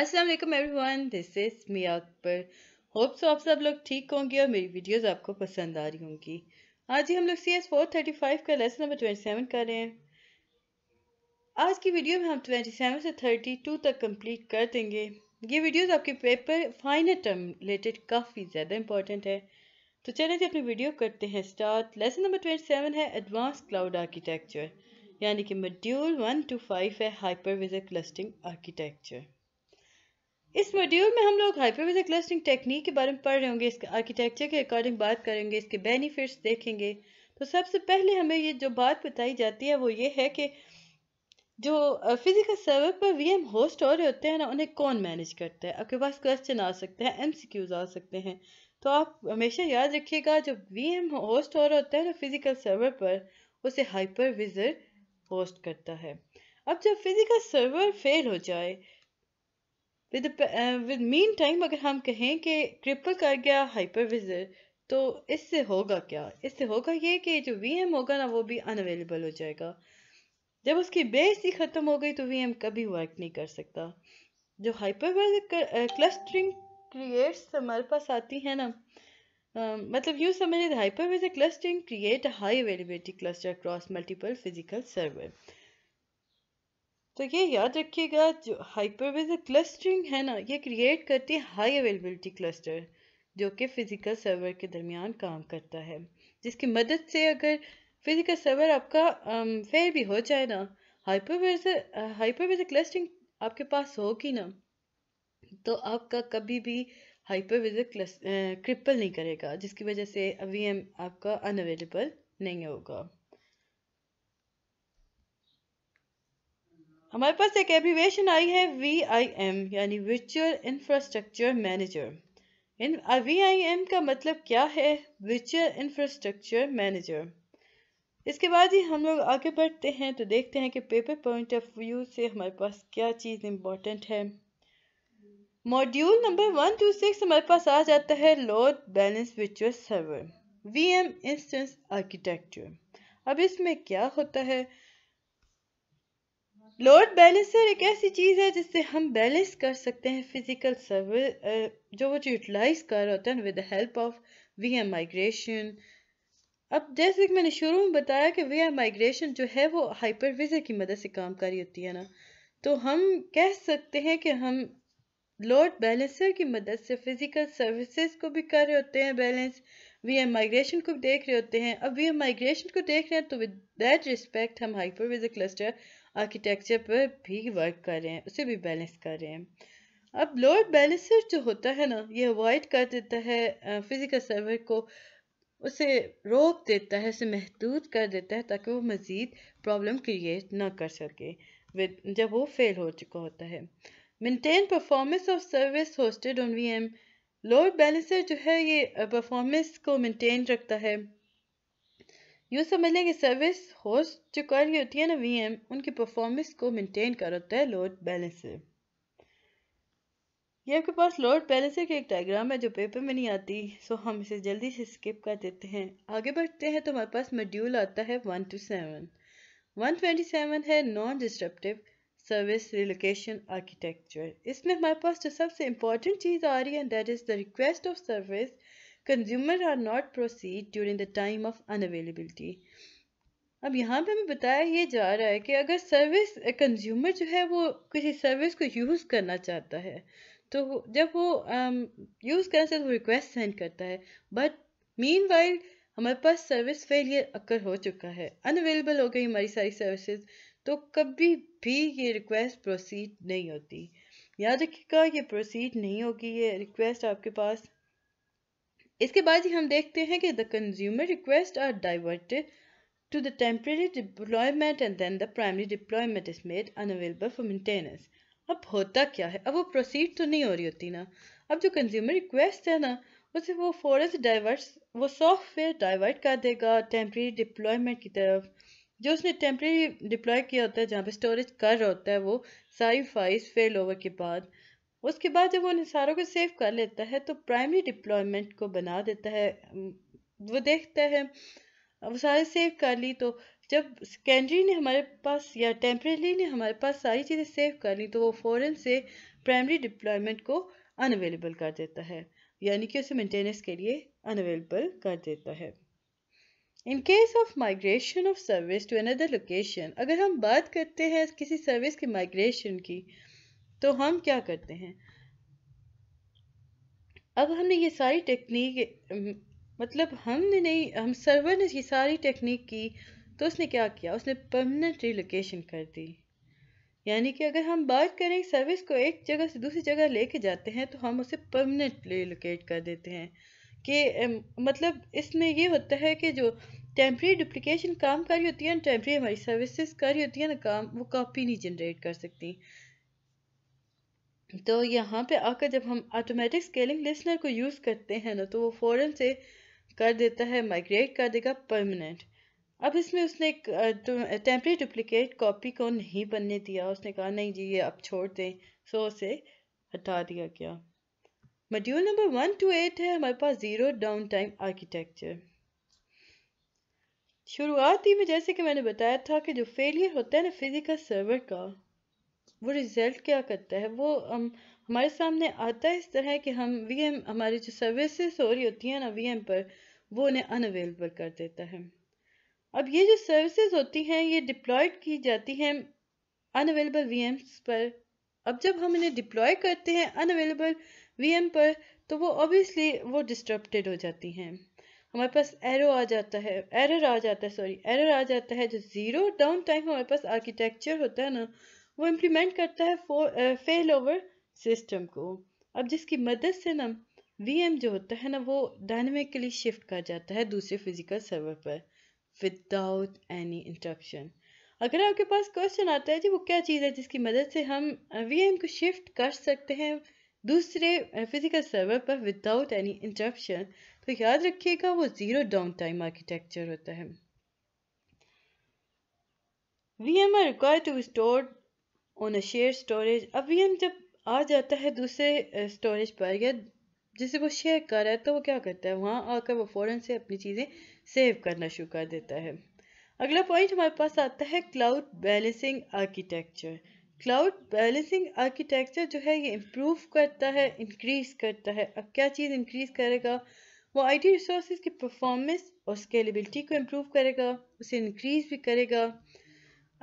अस्सलाम वालेकुम everyone this is me Akbar hope so आप सब लोग ठीक होंगे और मेरी वीडियोस आपको पसंद आ रही होंगी आज ही हम लोग C S four thirty five का लेसन नंबर ट्वेंटी सेवन कर रहे हैं आज की वीडियो में हम ट्वेंटी सेवन से थर्टी टू तक कंप्लीट कर देंगे ये वीडियोस आपके पेपर फाइनल टर्म रिलेटेड काफ़ी ज़्यादा इंपॉर्टेंट है तो चले जी अपनी वीडियो करते हैं start lesson number twenty seven है एडवांस क्लाउड आर्किटेक्चर यानी कि मड्यूल वन टू फाइव है हाइपरविजर क्लस्टिंग आर्किटेक्चर इस मॉड्यूल में हम लोग हाइपरविजिक क्लस्टरिंग टेक्निक के बारे में पढ़ रहे होंगे इसके आर्किटेक्चर के अकॉर्डिंग बात करेंगे इसके बेनिफिट्स देखेंगे तो सबसे पहले हमें ये जो बात बताई जाती है वो ये है कि जो फिजिकल सर्वर पर वी होस्ट हो रहे होते हैं ना उन्हें कौन मैनेज करता है आपके पास क्वेश्चन आ सकते हैं एम आ सकते हैं तो आप हमेशा याद रखिएगा जब वी होस्ट हो रहा होता है ना फिजिकल सर्वर पर उसे हाइपरविजर होस्ट करता है अब जब फिजिकल सर्वर फेल हो जाए विद विद मीन टाइम अगर हम कहें कि ट्रिपल कर गया हाइपर विजर तो इससे होगा क्या इससे होगा ये कि जो वी एम होगा ना वो भी अनअवेलेबल हो जाएगा जब उसकी बेस ही ख़त्म हो गई तो वी एम कभी वर्क नहीं कर सकता जो हाइपरवाइजर क्लस्टरिंग क्रिएट्स हमारे पास आती है ना Uh, मतलब यूँ समझ hypervisor clustering create high availability cluster cross multiple physical server तो ये याद रखिएगा जो हाइपरविजर क्लस्टरिंग है ना ये क्रिएट करती है हाई अवेलेबिलिटी क्लस्टर जो कि फिज़िकल सर्वर के दरमियान काम करता है जिसकी मदद से अगर फिज़िकल सर्वर आपका फेल भी हो जाए ना हाइपर हाइपरविजर क्लस्टरिंग आपके पास होगी ना तो आपका कभी भी हाइपरविजर क्लस क्रिपल नहीं करेगा जिसकी वजह से वी आपका अनअवेलेबल नहीं होगा हमारे पास एक एब्रीवेशन आई है वी आई एम यानी विचुअल इंफ्रास्ट्रक्चर मैनेजर इन वी आई एम का मतलब क्या है विचुअल इंफ्रास्ट्रक्चर मैनेजर इसके बाद ही हम लोग आगे बढ़ते हैं तो देखते हैं कि पेपर पॉइंट ऑफ व्यू से हमारे पास क्या चीज़ इम्पोर्टेंट है module number one two six हमारे पास आ जाता है लोड बैलेंस विचुअल server V M instance architecture अब इसमें क्या होता है लोड बैलेंसर एक ऐसी चीज़ है जिससे हम बैलेंस कर सकते हैं फिजिकल सर्विस uh, जो वो यूटिलाइज कर होते हैं with the help of V M migration अब जैसे कि मैंने शुरू में बताया कि वी एम माइग्रेशन जो है वो हाइपरविजर की मदद से काम कर रही होती है ना तो हम कह सकते हैं कि हम लोड बैलेंसर की मदद से फिजिकल सर्विसेज को भी कर रहे होते हैं बैलेंस वी एम माइग्रेशन को देख रहे होते हैं अब वी एम माइग्रेशन को देख रहे हैं तो विद दैट रिस्पेक्ट हम हाइपरविजर क्लस्टर आर्किटेक्चर पर भी वर्क करें उसे भी बैलेंस करें अब लोड बैलेंसर जो होता है ना ये अवॉइड कर देता है फिज़िकल सर्वर को उसे रोक देता है उसे महदूद कर देता है ताकि वो मज़ीद प्रॉब्लम क्रिएट ना कर सके जब वो फेल हो चुका होता है maintain performance of service hosted on VM load balancer जो है ये परफॉर्मेंस को मेंटेन रखता है यूँ समझ लें कि सर्विस होस्ट जो कर रही होती है ना वीएम उनकी परफॉर्मेंस को मेंटेन कर होता है लोड बैलेंसर ये आपके पास लोड बैलेंसर की एक डायग्राम है जो पेपर में नहीं आती सो हम इसे जल्दी से स्किप कर देते हैं आगे बढ़ते हैं तो हमारे पास मॉड्यूल आता है one two seven one twenty seven है non disruptive service relocation architecture इसमें हमारे पास जो सबसे इम्पॉर्टेंट चीज़ आ रही है that is the request of service consumer are not proceed during the time of unavailability अब यहाँ पे हमें बताया ये जा रहा है कि अगर सर्विस कंज्यूमर जो है वो किसी सर्विस को यूज़ करना चाहता है तो जब वो यूज़ करना चाहता है वो रिक्वेस्ट सेंड करता है बट मीन वाइल हमारे पास सर्विस फेलियर अक्कर हो चुका है अनअवेलेबल हो गई हमारी सारी सर्विसेज तो कभी भी ये रिक्वेस्ट प्रोसीड नहीं होती याद रखिएगा ये प्रोसीड नहीं होगी ये रिक्वेस्ट आपके पास इसके बाद ही हम देखते हैं कि the consumer request are diverted the temporary deployment and and the the deployment is made unavailable for maintenance अब होता क्या है अब वो प्रोसीड तो नहीं हो रही होती ना अब जो कंज्यूमर रिक्वेस्ट है ना उसे वो फ़ौरन से डाइवर्स वो सॉफ्टवेयर डाइवर्ट कर देगा टेम्प्रेरी डिप्लॉयमेंट की तरफ जो उसने टेम्प्रेरी डिप्लॉय किया होता है जहाँ पे स्टोरेज कर रहा होता है वो सारी फाइल्स फेल ओवर के बाद उसके बाद जब वो निसारों को सेव कर लेता है तो प्राइमरी डिप्लॉयमेंट को बना देता है वो देखता है वो सारे सेव कर ली तो जब सेकेंडरी ने हमारे पास या टेम्परेली ने हमारे पास सारी चीज़ें सेव कर ली तो वो फ़ौरन से प्राइमरी डिप्लॉयमेंट को अनअवेलेबल कर देता है यानी कि उसे मेंटेनेंस के लिए अनअवेलेबल कर देता है in case of migration of service to another location अगर हम बात करते हैं किसी सर्विस की माइग्रेशन की तो हम क्या करते हैं अब हमने ये सारी टेक्निक मतलब हमने नहीं हम सर्वर ने ये सारी टेक्निक की तो उसने क्या किया उसने परमानेंट रिलोकेशन कर दी यानी कि अगर हम बात करें सर्विस को एक जगह से दूसरी जगह लेके जाते हैं तो हम उसे परमानेंट रिलोकेट कर देते हैं कि मतलब इसमें ये होता है कि जो टेम्प्रेरी डुप्लिकेशन काम कर रही होती है ना टेम्प्रेरी हमारी सर्विसेज कर रही होती है ना काम वो कॉपी नहीं जनरेट कर सकती तो यहाँ पे आकर जब हम ऑटोमेटिक स्केलिंग लिसनर को यूज़ करते हैं ना तो वो फ़ौरन से कर देता है माइग्रेट कर देगा परमानेंट अब इसमें उसने एक टेम्परे डुप्लीकेट कॉपी को नहीं बनने दिया उसने कहा नहीं जी ये अब छोड़ दें सो उसे हटा दिया गया module number one two eight है हमारे पास ज़ीरो डाउन टाइम आर्किटेक्चर शुरुआती में जैसे कि मैंने बताया था कि जो फेलियर होता है ना फिजिकल सर्वर का वो रिज़ल्ट क्या करता है वो हम हमारे सामने आता है इस तरह कि हम वी हमारी जो सर्विसेज हो रही होती हैं ना वी पर वो उन्हें अनअवेलेबल कर देता है अब ये जो सर्विसेज होती हैं ये डिप्लॉयड की जाती हैं अनअवेलेबल वी पर अब जब हम इन्हें डिप्लॉय करते हैं अनअवेलेबल वी पर तो वो ऑब्वियसली वो डिस्टर्बेड हो जाती हैं हमारे पास एरो आ जाता है एरर आ जाता है सॉरी एरर आ जाता है जो ज़ीरो डाउन टाइम हमारे पास आर्किटेक्चर होता है ना वो इम्प्लीमेंट करता है फेल ओवर सिस्टम को अब जिसकी मदद से ना वी जो होता है ना वो डायनेमिकली शिफ्ट कर जाता है दूसरे फिजिकल सर्वर पर विदाउट एनी इंटरप्शन अगर आपके पास क्वेश्चन आता है जी वो क्या चीज़ है जिसकी मदद से हम वी को शिफ्ट कर सकते हैं दूसरे फिजिकल सर्वर पर विदाउट एनी इंटरप्शन तो याद रखिएगा वो ज़ीरो डाउन टाइम आर्किटेक्चर होता है V M are require to store on a share storage अब वी एम जब आ जाता है दूसरे स्टोरेज पर या जिसे वो शेयर कर रहा है तो वो क्या करता है वहाँ आकर वो फ़ौरन से अपनी चीज़ें सेव करना शुरू कर देता है अगला पॉइंट हमारे पास आता है cloud balancing architecture cloud balancing architecture जो है ये इम्प्रूव करता है इंक्रीज़ करता है अब क्या चीज़ इंक्रीज़ करेगा वो आई टी रिसोर्स की परफॉर्मेंस और स्केलेबिलिटी को इम्प्रूव करेगा उसे इंक्रीज़ भी करेगा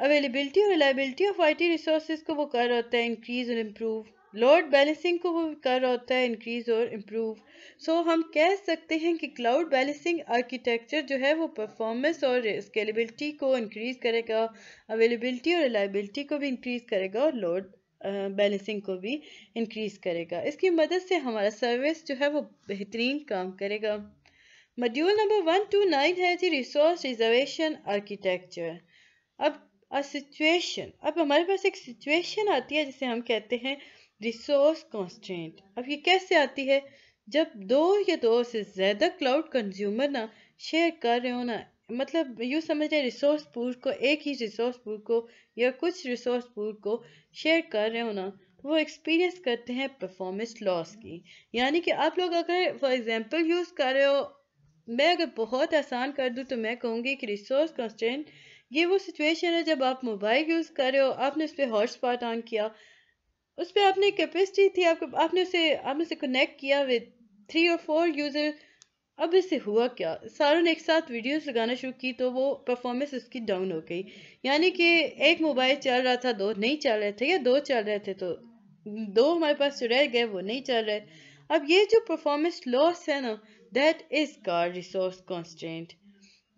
अवेलेबिलिटी और reliability of I T resource को वो कर रहा होता है इंक्रीज़ और इम्प्रूव लोड बैलेंसिंग को वो कर रहा होता है इंक्रीज़ और इम्प्रूव सो so, हम कह सकते हैं कि क्लाउड बैलेंसिंग आर्किटेक्चर जो है वो परफॉर्मेंस और स्केलेबिलिटी को इंक्रीज़ करेगा अवेलेबिलिटी और रिलायबिलिटी को भी इंक्रीज़ करेगा और लोड बैलेंसिंग को भी इंक्रीज़ करेगा इसकी मदद से हमारा सर्विस जो है वो बेहतरीन काम करेगा module number one two nine है जी रिसोर्स रिजर्वेशन आर्किटेक्चर अब अ सिचुएशन अब हमारे पास एक सिचुएशन आती है जिसे हम कहते हैं रिसोर्स कॉन्स्टेंट अब ये कैसे आती है जब दो या दो से ज़्यादा क्लाउड कंज्यूमर ना शेयर कर रहे हो ना मतलब यूँ समझ रहे रिसोर्स पूल को एक ही रिसोर्स पूल को या कुछ रिसोर्स पूल को शेयर कर रहे हो ना वो एक्सपीरियंस करते हैं परफॉर्मेंस लॉस की यानी कि आप लोग अगर फॉर एग्जांपल यूज़ कर रहे हो मैं अगर बहुत आसान कर दूँ तो मैं कहूँगी कि रिसोर्स कंस्टेंट ये वो सिचुएशन है जब आप मोबाइल यूज़ कर रहे हो आपने उस पर हॉट स्पॉट ऑन किया उस पर आपने कैपेसिटी थी आपको आपने उसे आपने उसे कनेक्ट किया विद थ्री और फोर यूज़र अब इससे हुआ क्या सारों ने एक साथ वीडियोस लगाना शुरू की तो वो परफॉर्मेंस उसकी डाउन हो गई यानी कि एक मोबाइल चल रहा था दो नहीं चल रहे थे या दो चल रहे थे तो दो हमारे पास जो रह गए वो नहीं चल रहे अब ये जो परफॉर्मेंस लॉस है ना that is car resource constant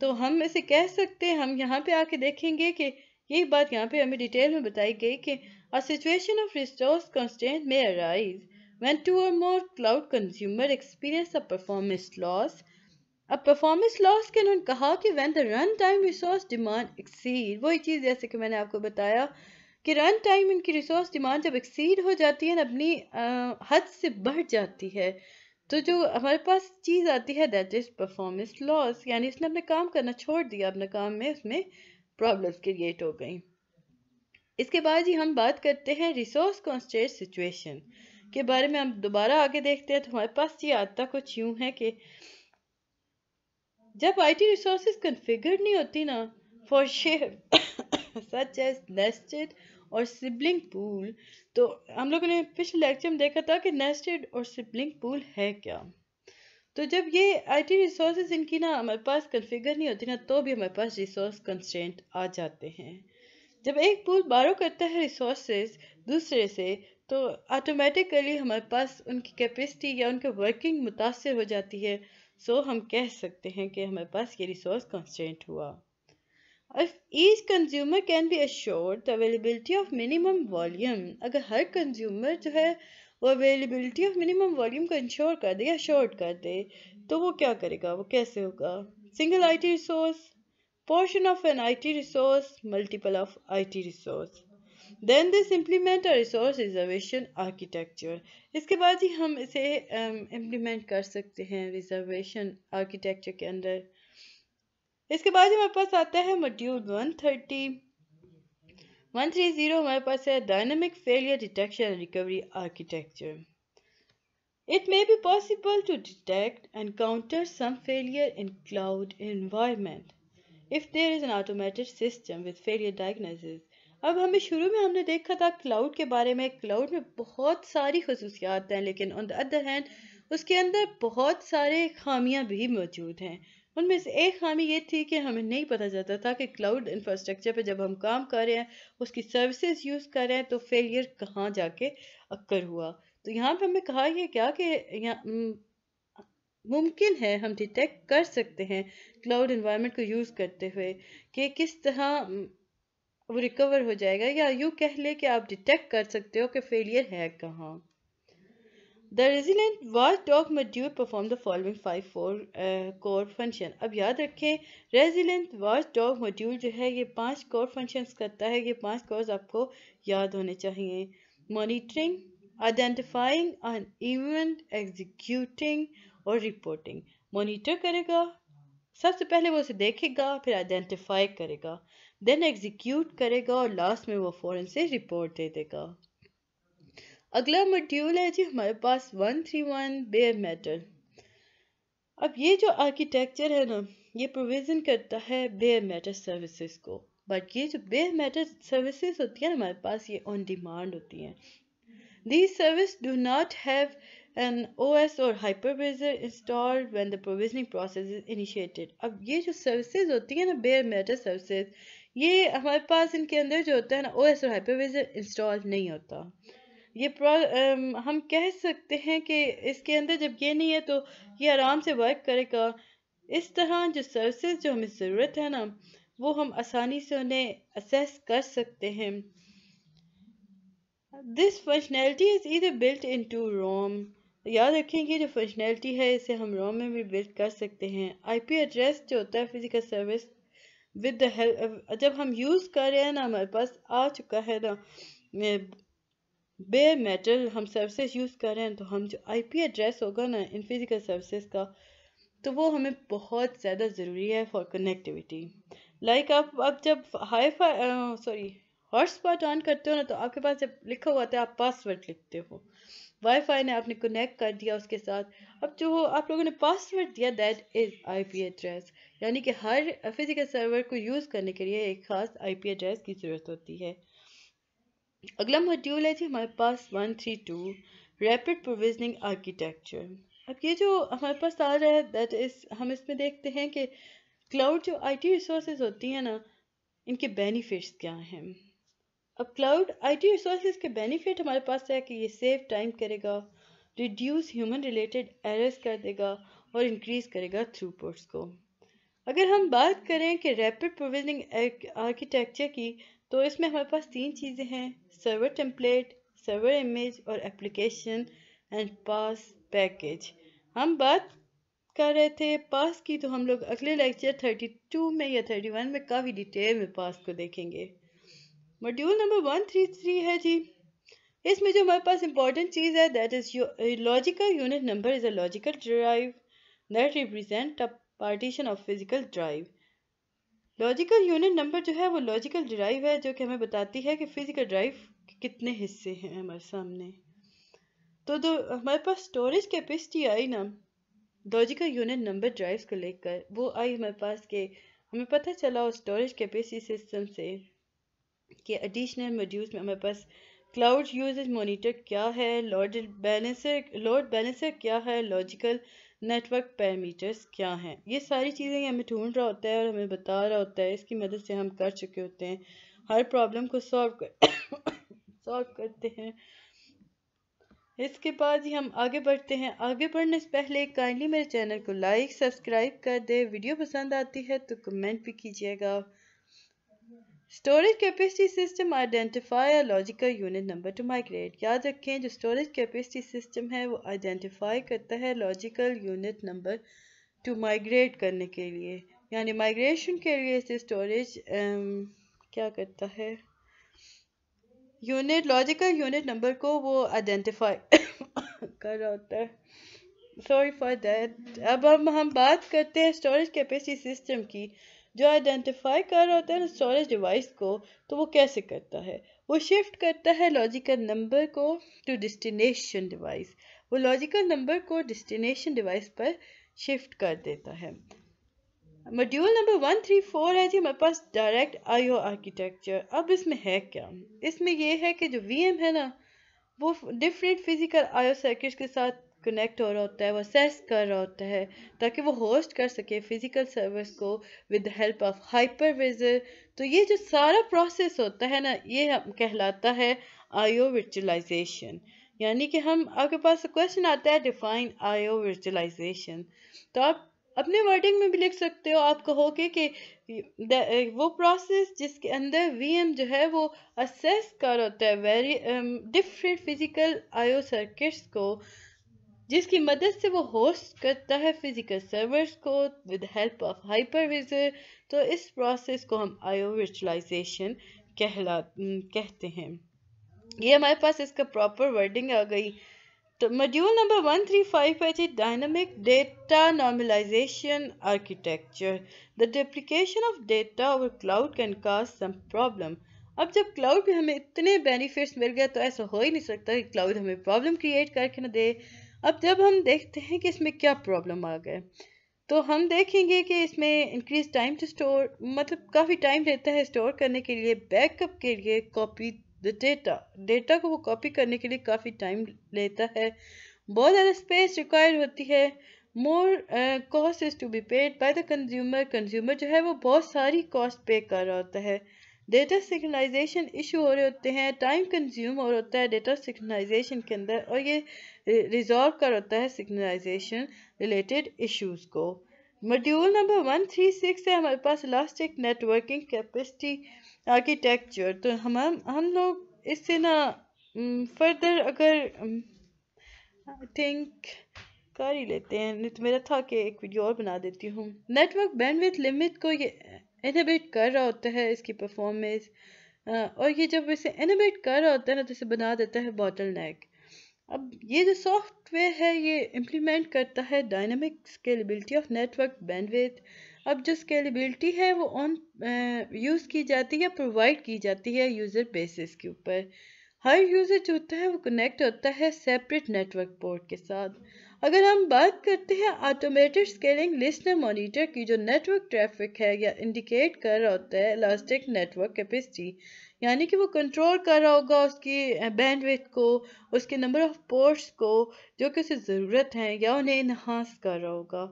तो हम इसे कह सकते हैं हम यहाँ पे आके देखेंगे कि यही बात यहाँ पे हमें डिटेल में बताई गई कि a situation of resource constant में arise when two or more cloud consumer experience a performance loss a performance loss के उन्होंने कहा कि when the run time resource demand exceed वही चीज़ जैसे कि मैंने आपको बताया कि रन टाइम इनकी रिसोर्स डिमांड जब एक्सीड हो जाती है अपनी आ, हद से बढ़ जाती है तो जो हमारे पास चीज़ आती है दैट इज़ परफॉर्मेंस लॉस यानी इसने अपने काम करना छोड़ दिया अपने काम में उसमें प्रॉब्लम्स क्रिएट हो गई इसके बाद ही हम बात करते हैं रिसोर्स कॉन्स्टेट सिचुएशन के बारे में हम दोबारा आगे देखते हैं तो हमारे पास ये आता कुछ यूं है कि जब आईटी रिसोर्सेज कन्फिगर नहीं होती ना for share such as nested और सिबलिंग पूल तो हम लोगों ने पिछले लेक्चर में देखा था कि नेस्टेड और सिबलिंग पूल है क्या तो जब ये आईटी रिसोर्सेज इनकी ना हमारे पास कन्फिगर नहीं होती ना तो भी हमारे पास रिसोर्स कंस्टेंट आ जाते हैं जब एक पूल बारो करता है रिसोर्सेज दूसरे से तो ऑटोमेटिकली हमारे पास उनकी कैपेसिटी या उनके वर्किंग मुतासर हो जाती है सो हम कह सकते हैं कि हमारे पास ये रिसोर्स कंस्टेंट हुआ If each consumer can be assured the availability of minimum volume, अगर हर consumer जो है वो अवेलेबिलिटी ऑफ मिनिमम वॉल्यूम को इंश्योर कर दे या शॉर्ट कर दे तो वो क्या करेगा वो कैसे होगा single IT resource portion of an IT resource, multiple of IT resource. Then this implement a resource reservation architecture. इसके बाद ही हम इसे इम्प्लीमेंट um, कर सकते हैं रिजर्वेशन आर्किटेक्चर के अंदर इसके बाद हमारे पास आता है मॉड्यूल 130 130 हमारे पास है dynamic failure detection and recovery architecture it may be possible to detect and counter some failure in cloud environment if there is an automated system with failure diagnosis अब हमें शुरू में हमने देखा था क्लाउड के बारे में क्लाउड में बहुत सारी खसूसियात हैं लेकिन ऑन द अदर हैंड उसके अंदर बहुत सारे खामियां भी मौजूद हैं उनमें से एक खामी ये थी कि हमें नहीं पता चलता था कि क्लाउड इंफ्रास्ट्रक्चर पर जब हम काम कर रहे हैं उसकी सर्विसेज यूज़ कर रहे हैं तो फेलियर कहाँ जाके अक्कर हुआ तो यहाँ पे हमें कहा यह क्या कि मुमकिन है हम डिटेक्ट कर सकते हैं क्लाउड इन्वायरमेंट को यूज़ करते हुए कि किस तरह वो रिकवर हो जाएगा या यूँ कह ले कि आप डिटेक्ट कर सकते हो कि फेलियर है कहाँ the resilient watchdog module perform the following five four core function अब याद रखें रेजिलेंट वाच डॉग मड्यूल जो है ये पाँच कोर फंक्शन करता है ये पाँच कोर्स आपको याद होने चाहिए मोनिटरिंग आइडेंटिफाइंग इवेंट एग्जीक्यूटिंग और रिपोर्टिंग मॉनिटर करेगा सबसे पहले वो उसे देखेगा फिर आइडेंटिफाई करेगा देन एग्जीक्यूट करेगा और लास्ट में वो फॉरन से रिपोर्ट दे देगा अगला मॉड्यूल है जी हमारे पास one three one bare metal अब ये जो आर्किटेक्चर है ना ये प्रोविज़न करता है बेयर मेटल सर्विसेज को बट ये जो बेयर मेटल सर्विसेज होती हैं हमारे पास ये ऑन डिमांड होती हैं the service do not have an O S और hypervisor installed when the provisioning process is initiated अब ये जो सर्विसेज होती है ना बेयर मेटल सर्विसेज ये हमारे पास इनके अंदर जो होता है ना ओ एस और हाइपरवाइजर इंस्टॉल नहीं होता ये हम कह सकते हैं कि इसके अंदर जब ये नहीं है तो ये आराम से वर्क करेगा इस तरह जो सर्विसेज जो हमें ज़रूरत है ना वो हम आसानी से उन्हें असेस कर सकते हैं this functionality is either built into ROM याद रखें कि जो फंक्शनैलिटी है इसे हम रोम में भी बिल्ट कर सकते हैं आईपी एड्रेस जो होता है physical service with the help जब हम यूज़ कर रहे हैं ना हमारे पास आ चुका है ना बे मेटल हम सर्विसेज यूज़ कर रहे हैं तो हम जो आईपी एड्रेस होगा ना इन फिज़िकल सर्विसेज का तो वो हमें बहुत ज़्यादा ज़रूरी है फॉर कनेक्टिविटी लाइक आप अब जब हाई सॉरी हॉटस्पॉट ऑन करते हो ना तो आपके पास जब लिखा हुआ था आप पासवर्ड लिखते हो वाईफाई ने आपने कनेक्ट कर दिया उसके साथ अब जो आप लोगों ने पासवर्ड दिया दैट इज़ आईपी एड्रेस यानी कि हर फिज़िकल सर्वर को यूज़ करने के लिए एक ख़ास आईपी एड्रेस की ज़रूरत होती है अगला मॉड्यूल है जी हमारे पास one three two rapid provisioning architecture अब ये जो हमारे पास आ रहा है दैट इज हम इसमें देखते हैं कि क्लाउड जो आईटी रिसोर्सेज होती हैं ना इनके बेनिफिट्स क्या हैं अब क्लाउड आईटी रिसोर्स के बेनिफिट हमारे पास है कि ये सेव टाइम करेगा रिड्यूस ह्यूमन रिलेटेड एरर्स कर देगा और इंक्रीज करेगा थ्रूपुट्स को अगर हम बात करें कि रैपिड प्रोविजनिंग आर्किटेक्चर की तो इसमें हमारे पास तीन चीज़ें हैं सर्वर टेम्पलेट सर्वर इमेज और एप्लीकेशन एंड पास पैकेज हम बात कर रहे थे पास की तो हम लोग अगले लेक्चर 32 में या 31 में काफ़ी डिटेल में पास को देखेंगे मॉड्यूल नंबर 133 है जी इसमें जो हमारे पास इंपॉर्टेंट चीज़ है that is logical unit number is a logical drive that represent a partition of physical drive logical unit number जो है वो लॉजिकल ड्राइव है जो कि हमें बताती है कि फिजिकल ड्राइव कितने हिस्से हैं हमारे सामने तो दो हमारे पास स्टोरेज कैपेसिटी आई ना लॉजिकल यूनिट नंबर ड्राइव्स को लेकर वो आई हमारे पास के हमें पता चला उस स्टोरेज कैपेसिटी सिस्टम से कि एडिशनल मोड्यूल्स में हमारे पास क्लाउड यूज मोनिटर क्या है लोड बैलेंसर लोड बैलेंसर क्या है लॉजिकल नेटवर्क पैरामीटर्स क्या हैं ये सारी चीज़ें हमें ढूंढ रहा होता है और हमें बता रहा होता है इसकी मदद से हम कर चुके होते हैं हर प्रॉब्लम को सॉल्व कर सॉल्व करते हैं इसके बाद ही हम आगे बढ़ते हैं आगे बढ़ने से पहले काइंडली मेरे चैनल को लाइक सब्सक्राइब कर दे वीडियो पसंद आती है तो कमेंट भी कीजिएगा storage capacity system identify logical unit number to migrate याद रखें जो स्टोरेज कैपेसिटी सिस्टम है वो आइडेंटिफाई करता है logical unit number to migrate करने के लिए यानी माइग्रेशन के लिए इसे स्टोरेज um, क्या करता है यूनिट लॉजिकल यूनिट नंबर को वो आइडेंटिफाई कर रहा होता है सॉरी फॉर दैट अब हम हम बात करते हैं स्टोरेज कैपेसिटी सिस्टम की जो आइडेंटिफाई कर रहा होता है ना स्टोरेज डिवाइस को तो वो कैसे करता है वो शिफ्ट करता है लॉजिकल नंबर को टू डिस्टिनेशन डिवाइस वो लॉजिकल नंबर को डिस्टिनेशन डिवाइस पर शिफ्ट कर देता है module number one three four है जी हमारे पास डायरेक्ट आईओ आर्किटेक्चर अब इसमें है क्या इसमें यह है कि जो वीएम है ना वो डिफरेंट फिजिकल आईओ सर्किट्स के साथ कनेक्ट हो रहा होता है वो असेस कर रहा होता है ताकि वो होस्ट कर सके फिज़िकल सर्विस को विद हेल्प ऑफ हाइपरविजर तो ये जो सारा प्रोसेस होता है ना ये हम कहलाता है आयो वर्चुअलाइजेशन यानी कि हम आपके पास क्वेश्चन आता है डिफाइन आयो वर्चुअलाइजेशन तो आप अपने वर्डिंग में भी लिख सकते हो आप कहोगे कि वो प्रोसेस जिसके अंदर वीएम जो है वो असेस कर होता है very different physical IO circuits को जिसकी मदद से वो होस्ट करता है फिजिकल सर्वर्स को विद हेल्प ऑफ हाइपरविजर तो इस प्रोसेस को हम आयो वर्चुलाइजेशन कहला कहते हैं ये हमारे पास इसका प्रॉपर वर्डिंग आ गई तो module number one three five है जी dynamic data normalisation architecture the duplication of data और cloud can cause some problem अब जब क्लाउड के हमें इतने बेनिफिट्स मिल गए तो ऐसा हो ही नहीं सकता कि क्लाउड हमें प्रॉब्लम क्रिएट करके ना दे अब जब हम देखते हैं कि इसमें क्या प्रॉब्लम आ गए तो हम देखेंगे कि इसमें इंक्रीज टाइम टू स्टोर मतलब काफ़ी टाइम लेता है स्टोर करने के लिए बैकअप के लिए कॉपी द डेटा डेटा को वो कॉपी करने के लिए काफ़ी टाइम लेता है बहुत ज़्यादा स्पेस रिक्वायर्ड होती है more cost is to be paid by the consumer consumer जो है वो बहुत सारी कॉस्ट पे कर रहा होता है डेटा सिग्नलाइजेशन इशू हो रहे होते हैं टाइम कंज्यूम हो रहा होता है डेटा सिग्नलाइजेशन के अंदर और ये रिजॉल्व कर होता है सिग्नलाइजेशन रिलेटेड इश्यूज को module number one three six है हमारे पास इलास्टिक नेटवर्किंग कैपेसिटी आर्किटेक्चर तो हम हम लोग इससे ना फर्दर अगर आई थिंक कर ही लेते हैं नहीं तो मेरा था कि एक वीडियो और बना देती हूँ नेटवर्क बैंडविथ लिमिट को ये एनाबेट कर रहा होता है इसकी परफॉर्मेंस और ये जब इसे एनाबेट कर रहा होता है ना तो इसे बना देता है बॉटल नैक अब ये जो सॉफ्टवेयर है ये इम्प्लीमेंट करता है dynamic scalability of network bandwidth अब जो स्केलेबिलिटी है वो ऑन यूज़ की जाती है प्रोवाइड की जाती है यूज़र बेसिस के ऊपर हर यूज़र जो होता है वो कनेक्ट होता है सेपरेट नेटवर्क पोर्ट के साथ अगर हम बात करते हैं ऑटोमेटेड स्केलिंग लिस्टर मॉनिटर की जो नेटवर्क ट्रैफिक है या इंडिकेट कर रहा होता है इलास्टिक नेटवर्क कैपेसिटी यानी कि वो कंट्रोल कर रहा होगा उसकी बैंडविथ को उसके नंबर ऑफ पोर्ट्स को जो कि उसे ज़रूरत है या उन्हें इन्हांस कर रहा होगा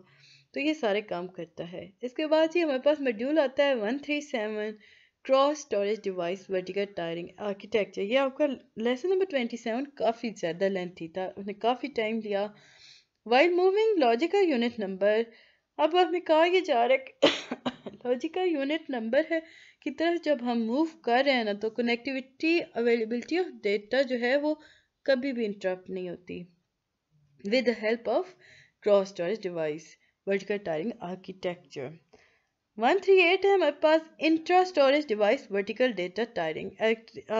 तो ये सारे काम करता है इसके बाद ही हमारे पास मेड्यूल आता है one three seven cross storage device vertical tiering architecture ये आपका लेसन नंबर ट्वेंटी सेवन काफ़ी ज़्यादा लेंथी था उसने काफ़ी टाइम लिया while moving logical unit number अब हमें कहा यह जा रहा है लॉजिकल यूनिट नंबर है की तरफ जब हम मूव कर रहे हैं ना तो कनेक्टिविटी अवेलेबिलिटी ऑफ डेटा जो है वो कभी भी इंटरप्ट नहीं होती with the help of cross storage device vertical tiering architecture 138 है हमारे पास intra storage device vertical data tiering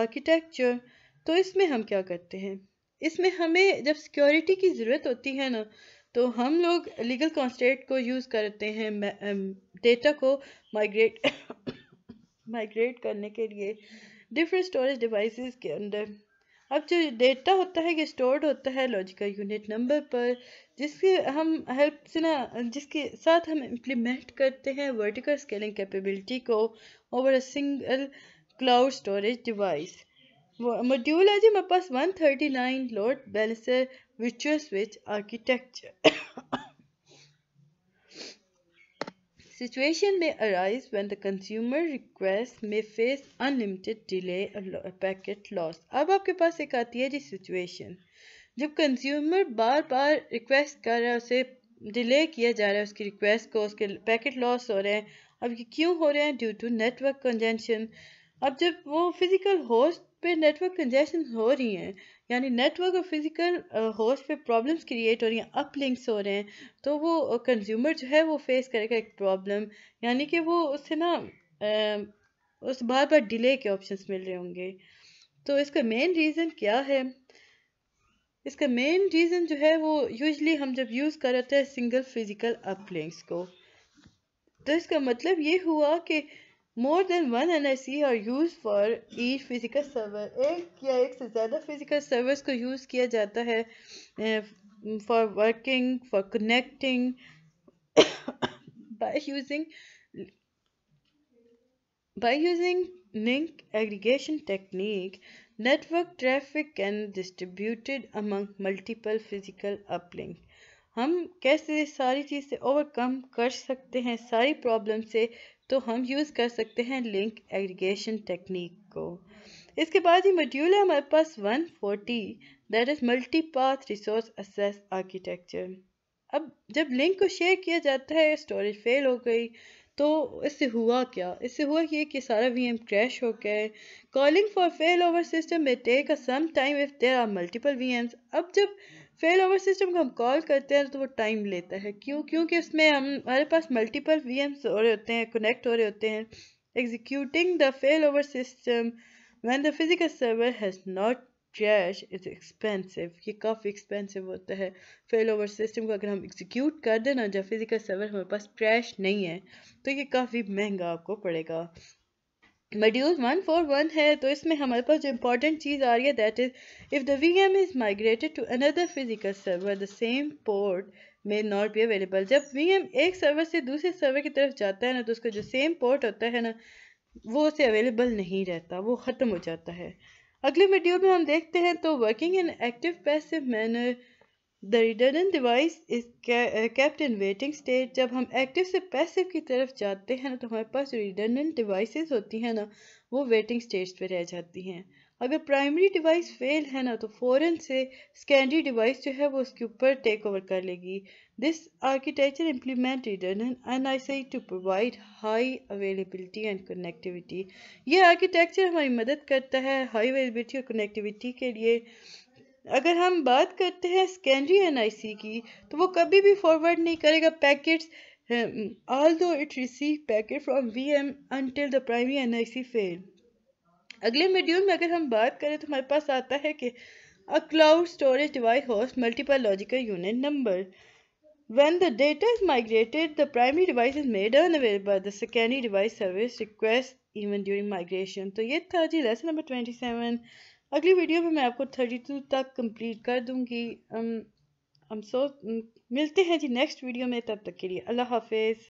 architecture तो इसमें हम क्या करते हैं इसमें हमें जब सिक्योरिटी की ज़रूरत होती है ना तो हम लोग लीगल कॉन्स्टेट को यूज़ करते हैं डेटा को माइग्रेट माइग्रेट करने के लिए डिफरेंट स्टोरेज डिवाइसेस के अंदर अब जो डेटा होता है ये स्टोर्ड होता है लॉजिकल यूनिट नंबर पर जिसके हम हेल्प से ना जिसके साथ हम इम्प्लीमेंट करते हैं वर्टिकल स्केलिंग कैपेबिलिटी को over a single cloud storage device module है जी मेरे पास one thirty nine load balanced विचुअल स्विच आर्किटेक्चर सिचुएशन में arise when the consumer request में face unlimited delay packet loss अब आपके पास एक आती है जी सिचुएशन जब कंज्यूमर बार बार रिक्वेस्ट कर रहा है उसे डिले किया जा रहा है उसकी रिक्वेस्ट को उसके पैकेट लॉस हो रहे हैं अब ये क्यों हो रहे हैं ड्यू टू नेटवर्क कंजेंशन अब जब वो फिजिकल होस्ट पे नेटवर्क कंजेशन हो रही हैं यानी नेटवर्क और फिज़िकल होस्ट पे प्रॉब्लम्स क्रिएट हो रही हैं अपलिंक्स हो रहे हैं तो वो कंज्यूमर जो है वो फेस करेगा एक प्रॉब्लम यानी कि वो उससे ना उस बार बार डिले के ऑप्शंस मिल रहे होंगे तो इसका मेन रीज़न क्या है इसका मेन रीज़न जो है वो यूजली हम जब यूज़ कर रहे हैं सिंगल फिज़िकल अपलिंक्स को तो इसका मतलब ये हुआ कि more than one N I C are use for each physical server एक या एक से ज़्यादा फिजिकल सर्वर्स को यूज़ किया जाता है for working for connecting by using By using link aggregation technique, network traffic can distributed among multiple physical uplink. हम कैसे सारी चीज़ से ओवरकम कर सकते हैं सारी प्रॉब्लम से तो हम यूज़ कर सकते हैं लिंक एग्रीगेशन टेक्निक को इसके बाद ये मॉड्यूल है हमारे पास 140 that is multi path resource access architecture अब जब लिंक को शेयर किया जाता है स्टोरेज फेल हो गई तो इससे हुआ क्या इससे हुआ ये कि सारा वीएम क्रैश हो गया calling for failover system में take a some time if there are multiple VMs अब जब फेल ओवर सिस्टम को हम कॉल करते हैं तो वो टाइम लेता है क्यों क्योंकि उसमें हम हमारे पास मल्टीपल वी हो रहे होते हैं कनेक्ट हो रहे होते हैं executing the failover system when the physical server has not crash is expensive ये काफ़ी एक्सपेंसिव होता है फेल ओवर सिस्टम को अगर हम एग्जीक्यूट कर देना जब फिजिकल सर्वर हमारे पास क्रैश नहीं है तो ये काफ़ी महंगा आपको पड़ेगा मड्यूल वन फोर वन है तो इसमें हमारे पास जो इम्पोर्टेंट चीज़ आ रही है that is if the V M is migrated to another physical server the same port may not be available जब वी एम एक सर्वर से दूसरे सर्वर की तरफ जाता है ना तो उसका जो सेम पोर्ट होता है ना वो उसे अवेलेबल नहीं रहता वो ख़त्म हो जाता है अगले वीडियो में हम देखते हैं तो working in active passive manner the return device is kept in waiting state जब हम एक्टिव से पैसिव की तरफ जाते हैं ना तो हमारे पास रिडर्डेंट डिवाइसेस होती हैं ना वो वेटिंग स्टेट्स पे रह जाती हैं अगर प्राइमरी डिवाइस फेल है ना तो फ़ौरन से सेकेंडरी डिवाइस जो है वो उसके ऊपर टेक ओवर कर लेगी this architecture implement return and I सही to provide high availability and connectivity ये आर्किटेक्चर हमारी मदद करता है हाई अवेलेबिलिटी और कनेक्टिविटी के लिए अगर हम बात करते हैं सेकेंडरी एन की तो वो कभी भी फॉरवर्ड नहीं करेगा packets although it receive packet from V M until the primary N I fail अगले मेड्यूल में अगर हम बात करें तो हमारे पास आता है कि a cloud storage device host multiple logical unit number when the data is migrated the primary device is made unavailable the secondary device service request even during migration तो ये था जी लेसन नंबर ट्वेंटी सेवन अगली video में मैं आपको thirty two तक complete कर दूंगी हम सो मिलते हैं जी नेक्स्ट वीडियो में तब तक के लिए अल्लाह हाफिज़